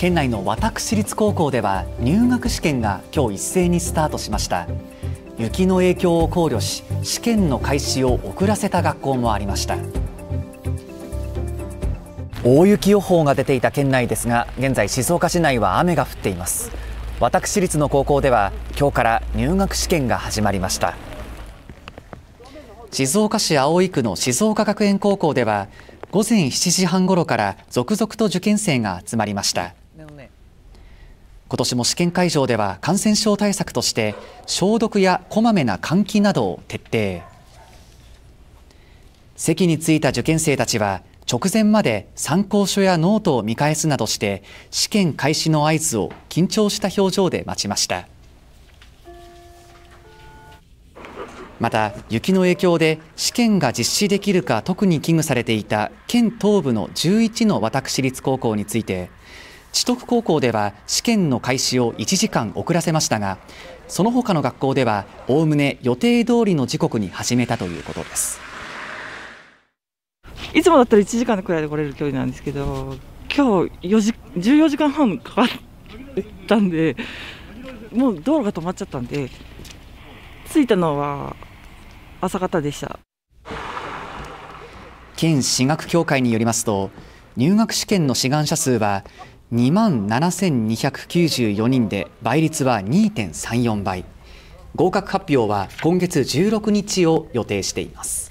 県内の私立高校では入学試験が今日一斉にスタートしました雪の影響を考慮し試験の開始を遅らせた学校もありました大雪予報が出ていた県内ですが現在静岡市内は雨が降っています私立の高校では今日から入学試験が始まりました静岡市葵区の静岡学園高校では午前7時半ごろから続々と受験生が集まりました今年も試験会場では感染症対策として消毒やこまめな換気などを徹底席に着いた受験生たちは直前まで参考書やノートを見返すなどして試験開始の合図を緊張した表情で待ちましたまた雪の影響で試験が実施できるか特に危惧されていた県東部の11の私立高校について智徳高校では試験の開始を1時間遅らせましたがその他の学校ではおおむね予定通りの時刻に始めたということですいつもだったら1時間くらいで来れる距離なんですけど今日4時14時間半かかったんでもう道路が止まっちゃったんで着いたのは朝方でした県私学協会によりますと入学試験の志願者数は2万7294人で倍率は2.34倍合格発表は今月16日を予定しています